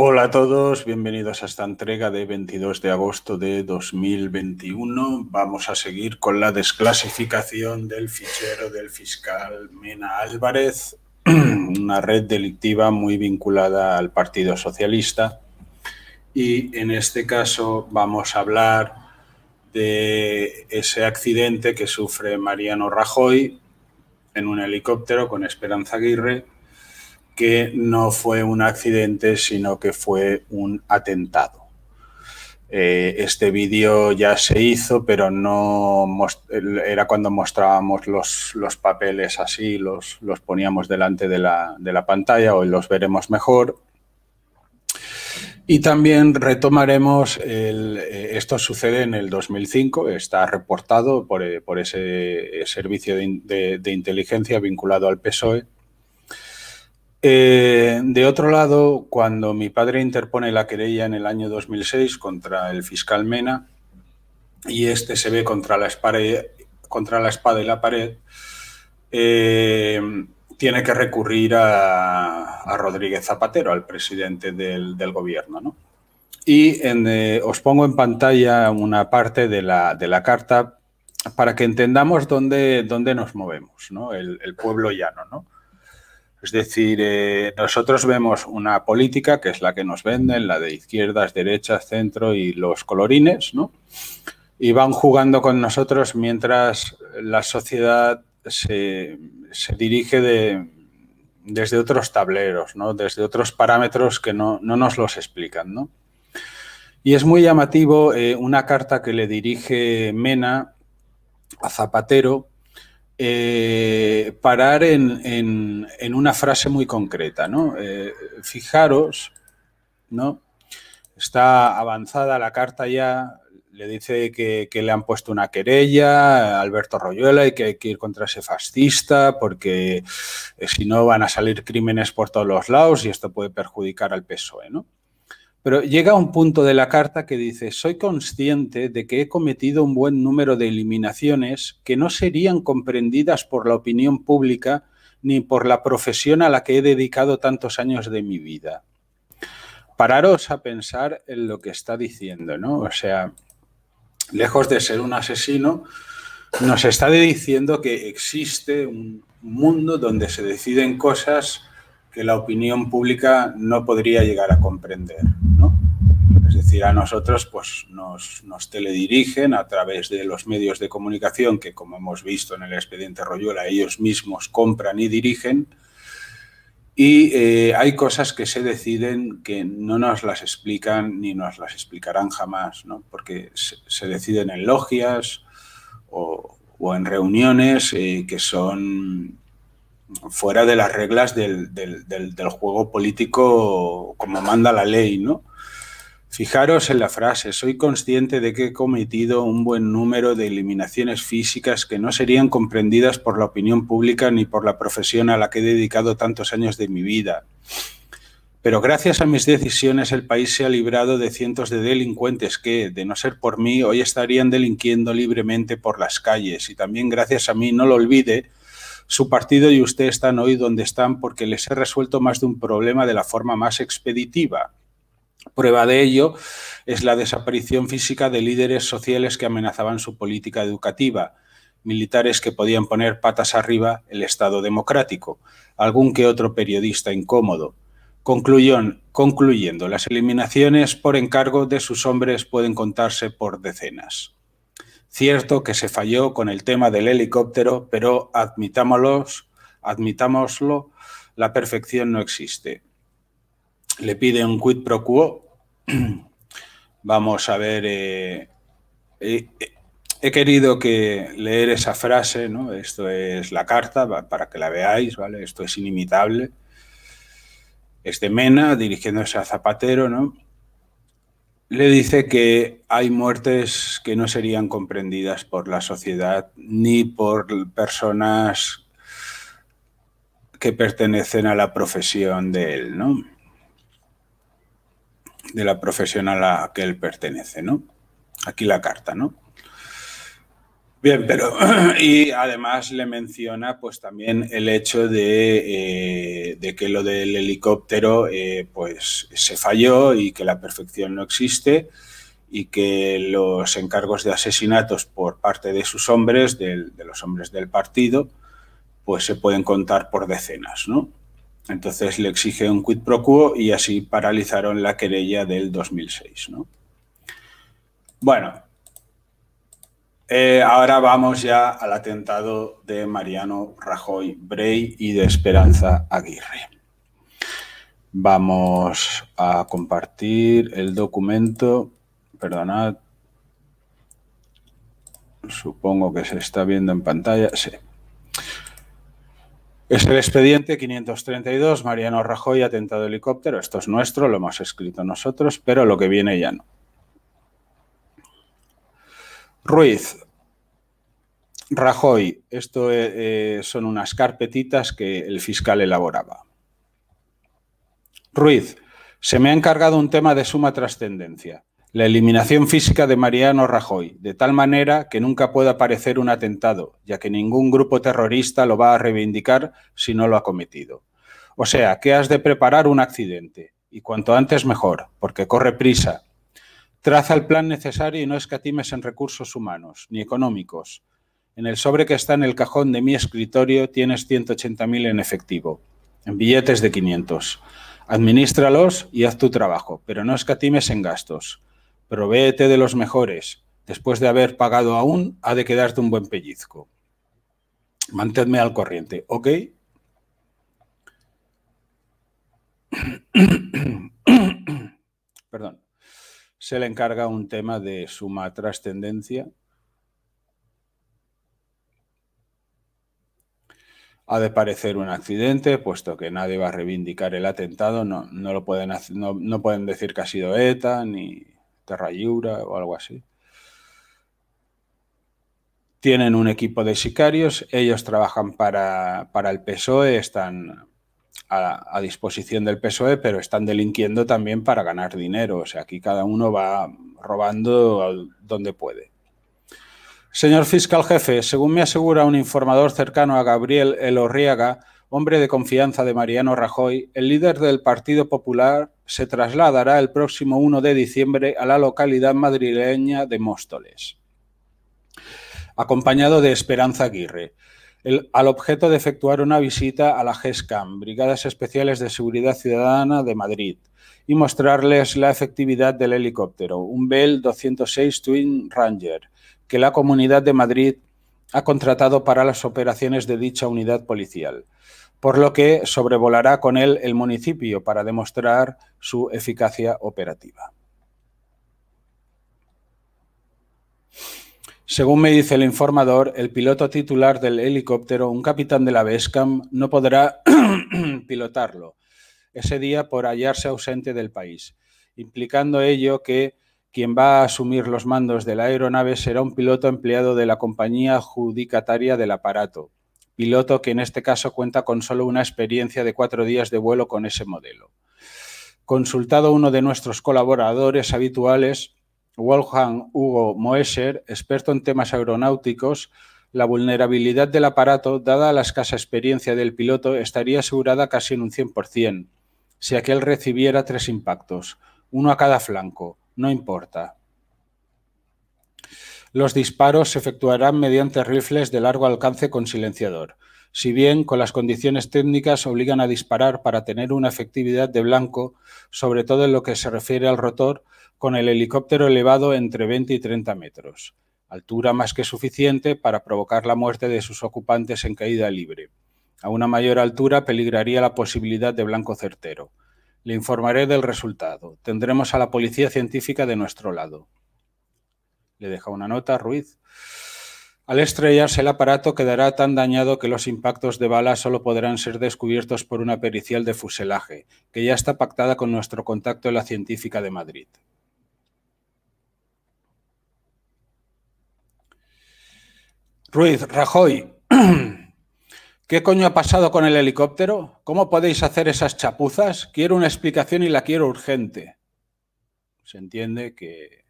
Hola a todos, bienvenidos a esta entrega de 22 de agosto de 2021. Vamos a seguir con la desclasificación del fichero del fiscal Mena Álvarez, una red delictiva muy vinculada al Partido Socialista. Y en este caso vamos a hablar de ese accidente que sufre Mariano Rajoy en un helicóptero con Esperanza Aguirre que no fue un accidente, sino que fue un atentado. Eh, este vídeo ya se hizo, pero no era cuando mostrábamos los, papeles así, los, los poníamos delante de la, pantalla, hoy los veremos mejor. Y también retomaremos, eh, esto sucede en el 2005, está reportado por, eh, ese servicio de inteligencia vinculado al PSOE, eh, de otro lado, cuando mi padre interpone la querella en el año 2006 contra el fiscal Mena y este se ve contra la, espare, contra la espada y la pared, eh, tiene que recurrir a, Rodríguez Zapatero, al presidente del, gobierno. ¿no? Y eh, os pongo en pantalla una parte de la, de la carta para que entendamos dónde, dónde nos movemos, ¿no? el, el pueblo llano. ¿no? Es decir, eh, nosotros vemos una política que es la que nos venden, la de izquierdas, derechas, centro y los colorines, ¿no? Y van jugando con nosotros mientras la sociedad se, dirige de, desde otros tableros, ¿no? desde otros parámetros que no, nos los explican. ¿no? Y es muy llamativo eh, una carta que le dirige Mena a Zapatero eh, parar en, en, en, una frase muy concreta. ¿no? Eh, fijaros, ¿no? está avanzada la carta ya, le dice que, le han puesto una querella a Alberto Royuela y que hay que ir contra ese fascista porque eh, si no van a salir crímenes por todos los lados y esto puede perjudicar al PSOE, ¿no? Pero llega un punto de la carta que dice, soy consciente de que he cometido un buen número de eliminaciones que no serían comprendidas por la opinión pública ni por la profesión a la que he dedicado tantos años de mi vida. Pararos a pensar en lo que está diciendo, ¿no? O sea, lejos de ser un asesino, nos está diciendo que existe un mundo donde se deciden cosas que la opinión pública no podría llegar a comprender decir, a nosotros pues nos, teledirigen a través de los medios de comunicación que, como hemos visto en el expediente Royola, ellos mismos compran y dirigen. Y eh, hay cosas que se deciden que no nos las explican ni nos las explicarán jamás, ¿no? porque se, deciden en logias o, en reuniones eh, que son fuera de las reglas del, del, juego político como manda la ley, ¿no? Fijaros en la frase, soy consciente de que he cometido un buen número de eliminaciones físicas que no serían comprendidas por la opinión pública ni por la profesión a la que he dedicado tantos años de mi vida. Pero gracias a mis decisiones el país se ha librado de cientos de delincuentes que, de no ser por mí, hoy estarían delinquiendo libremente por las calles. Y también gracias a mí, no lo olvide, su partido y usted están hoy donde están porque les he resuelto más de un problema de la forma más expeditiva Prueba de ello es la desaparición física de líderes sociales que amenazaban su política educativa, militares que podían poner patas arriba el Estado democrático, algún que otro periodista incómodo. concluyendo, las eliminaciones por encargo de sus hombres pueden contarse por decenas. Cierto que se falló con el tema del helicóptero, pero admitámoslo, admitámoslo la perfección no existe le pide un quid pro quo. Vamos a ver, eh, eh, eh, he querido que leer esa frase, ¿no? Esto es la carta, para que la veáis, ¿vale? Esto es inimitable. Es de Mena, dirigiéndose a Zapatero, ¿no? Le dice que hay muertes que no serían comprendidas por la sociedad ni por personas que pertenecen a la profesión de él, ¿no? de la profesión a la que él pertenece, ¿no? Aquí la carta, ¿no? Bien, pero y además le menciona pues también el hecho de, eh, que lo del helicóptero eh, pues se falló y que la perfección no existe y que los encargos de asesinatos por parte de sus hombres, de los hombres del partido, pues se pueden contar por decenas, ¿no? Entonces le exige un quid pro quo y así paralizaron la querella del 2006. Bueno, eh, ahora vamos ya al atentado de Mariano Rajoy Brey y de Esperanza Aguirre. Vamos a compartir el documento. Perdonad. Supongo que se está viendo en pantalla. Sí. Es el expediente 532, Mariano Rajoy, atentado helicóptero. Esto es nuestro, lo hemos escrito nosotros, pero lo que viene ya no. Ruiz, Rajoy, esto eh, eh, son unas carpetitas que el fiscal elaboraba. Ruiz, se me ha encargado un tema de suma trascendencia. La eliminación física de Mariano Rajoy, de tal manera que nunca pueda aparecer un atentado, ya que ningún grupo terrorista lo va a reivindicar si no lo ha cometido. O sea, que has de preparar un accidente, y cuanto antes mejor, porque corre prisa. Traza el plan necesario y no escatimes en recursos humanos, ni económicos. En el sobre que está en el cajón de mi escritorio tienes 180.000 en efectivo, en billetes de 500. Administralos y haz tu trabajo, pero no escatimes en gastos provéete de los mejores. Después de haber pagado aún, ha de quedarte un buen pellizco. Manténme al corriente, ¿ok? Perdón. Se le encarga un tema de suma trascendencia. ha de parecer un accidente, puesto que nadie va a reivindicar el atentado, no, lo pueden, no pueden decir que ha sido ETA, ni, Terrayura o algo así. Tienen un equipo de sicarios, ellos trabajan para, el PSOE, están a, a, disposición del PSOE, pero están delinquiendo también para ganar dinero. O sea, aquí cada uno va robando donde puede. Señor fiscal jefe, según me asegura un informador cercano a Gabriel Elorriaga, hombre de confianza de Mariano Rajoy, el líder del Partido Popular se trasladará el próximo 1 de diciembre a la localidad madrileña de Móstoles, acompañado de Esperanza Aguirre, al objeto de efectuar una visita a la GESCAM, Brigadas Especiales de Seguridad Ciudadana de Madrid, y mostrarles la efectividad del helicóptero, un Bell 206 Twin Ranger, que la Comunidad de Madrid ha contratado para las operaciones de dicha unidad policial, por lo que sobrevolará con él el municipio para demostrar su eficacia operativa. Según me dice el informador, el piloto titular del helicóptero, un capitán de la Vescam, no podrá pilotarlo ese día por hallarse ausente del país, implicando ello que quien va a asumir los mandos de la aeronave será un piloto empleado de la compañía adjudicataria del aparato, piloto que en este caso cuenta con solo una experiencia de cuatro días de vuelo con ese modelo. Consultado uno de nuestros colaboradores habituales, Wolfgang Hugo Moeser, experto en temas aeronáuticos, la vulnerabilidad del aparato, dada la escasa experiencia del piloto, estaría asegurada casi en un 100%, si aquel recibiera tres impactos, uno a cada flanco, no importa. Los disparos se efectuarán mediante rifles de largo alcance con silenciador, si bien con las condiciones técnicas obligan a disparar para tener una efectividad de blanco, sobre todo en lo que se refiere al rotor, con el helicóptero elevado entre 20 y 30 metros, altura más que suficiente para provocar la muerte de sus ocupantes en caída libre. A una mayor altura peligraría la posibilidad de blanco certero. Le informaré del resultado. Tendremos a la policía científica de nuestro lado. Le deja una nota Ruiz. Al estrellarse el aparato quedará tan dañado que los impactos de bala solo podrán ser descubiertos por una pericial de fuselaje, que ya está pactada con nuestro contacto en la científica de Madrid. Ruiz, Rajoy, ¿Qué coño ha pasado con el helicóptero? ¿Cómo podéis hacer esas chapuzas? Quiero una explicación y la quiero urgente. Se entiende que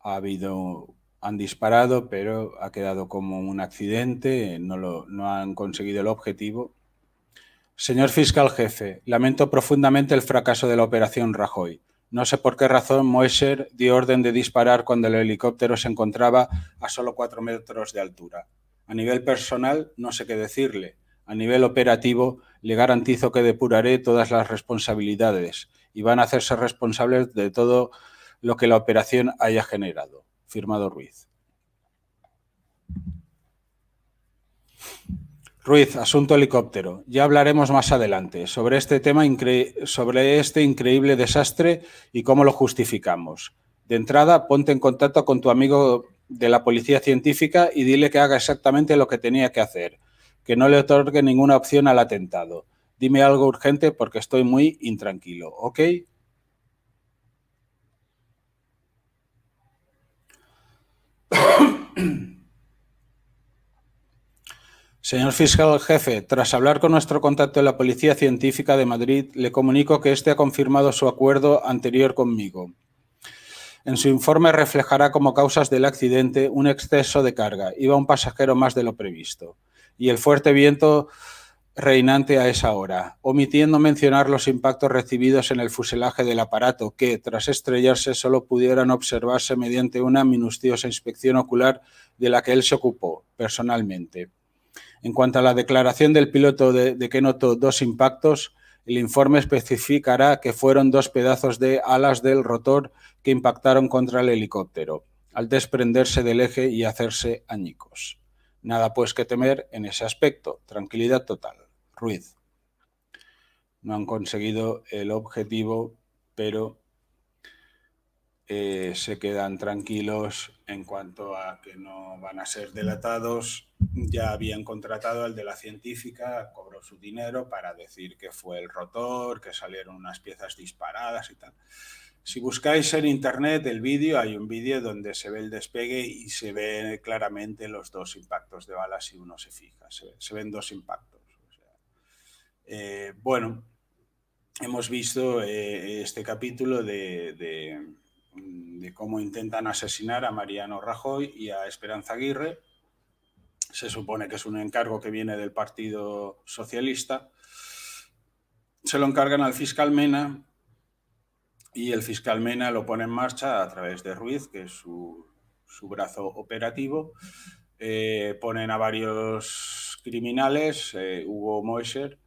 ha habido, han disparado, pero ha quedado como un accidente, no, no han conseguido el objetivo. Señor fiscal jefe, lamento profundamente el fracaso de la operación Rajoy. No sé por qué razón Moeser dio orden de disparar cuando el helicóptero se encontraba a solo cuatro metros de altura. A nivel personal, no sé qué decirle. A nivel operativo, le garantizo que depuraré todas las responsabilidades y van a hacerse responsables de todo lo que la operación haya generado. Firmado Ruiz. Ruiz, asunto helicóptero. Ya hablaremos más adelante sobre este tema, sobre este increíble desastre y cómo lo justificamos. De entrada, ponte en contacto con tu amigo de la policía científica y dile que haga exactamente lo que tenía que hacer, que no le otorgue ninguna opción al atentado. Dime algo urgente porque estoy muy intranquilo, ¿ok? Señor fiscal jefe, tras hablar con nuestro contacto de la Policía Científica de Madrid, le comunico que éste ha confirmado su acuerdo anterior conmigo. En su informe reflejará como causas del accidente un exceso de carga, iba un pasajero más de lo previsto, y el fuerte viento reinante a esa hora, omitiendo mencionar los impactos recibidos en el fuselaje del aparato que, tras estrellarse, solo pudieran observarse mediante una minuciosa inspección ocular de la que él se ocupó personalmente. En cuanto a la declaración del piloto de, que notó dos impactos, el informe especificará que fueron dos pedazos de alas del rotor que impactaron contra el helicóptero, al desprenderse del eje y hacerse añicos. Nada pues que temer en ese aspecto. Tranquilidad total. Ruiz. No han conseguido el objetivo, pero eh, se quedan tranquilos en cuanto a que no van a ser delatados. Ya habían contratado al de la científica, cobró su dinero para decir que fue el rotor, que salieron unas piezas disparadas y tal. Si buscáis en internet el vídeo, hay un vídeo donde se ve el despegue y se ven claramente los dos impactos de balas si uno se fija. Se, ven dos impactos. Eh, bueno, hemos visto eh, este capítulo de de cómo intentan asesinar a Mariano Rajoy y a Esperanza Aguirre. Se supone que es un encargo que viene del Partido Socialista. Se lo encargan al fiscal Mena y el fiscal Mena lo pone en marcha a través de Ruiz, que es su, brazo operativo. Eh, ponen a varios criminales, eh, Hugo Moeser,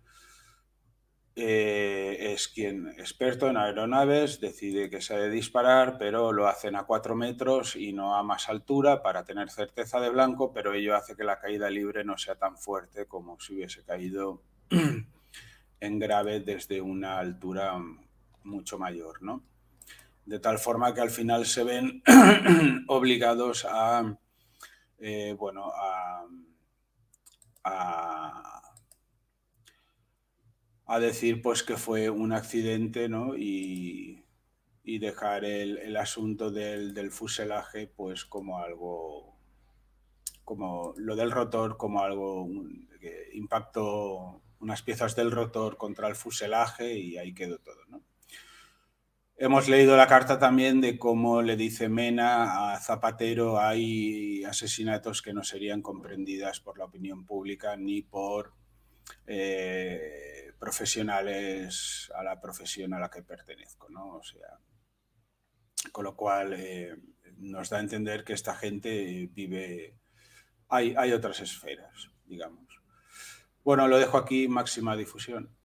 eh, es quien, experto en aeronaves, decide que se ha de disparar, pero lo hacen a cuatro metros y no a más altura para tener certeza de blanco, pero ello hace que la caída libre no sea tan fuerte como si hubiese caído en grave desde una altura mucho mayor, De tal forma que al final se ven obligados a, eh, bueno, a a decir pues que fue un accidente, Y, dejar el, asunto del, fuselaje pues como algo, como lo del rotor como algo que impactó unas piezas del rotor contra el fuselaje y ahí quedó todo, Hemos leído la carta también de cómo le dice Mena a Zapatero hay asesinatos que no serían comprendidas por la opinión pública ni por eh, profesionales a la profesión a la que pertenezco, ¿no? O sea, con lo cual eh, nos da a entender que esta gente vive, hay, hay otras esferas, digamos. Bueno, lo dejo aquí, máxima difusión.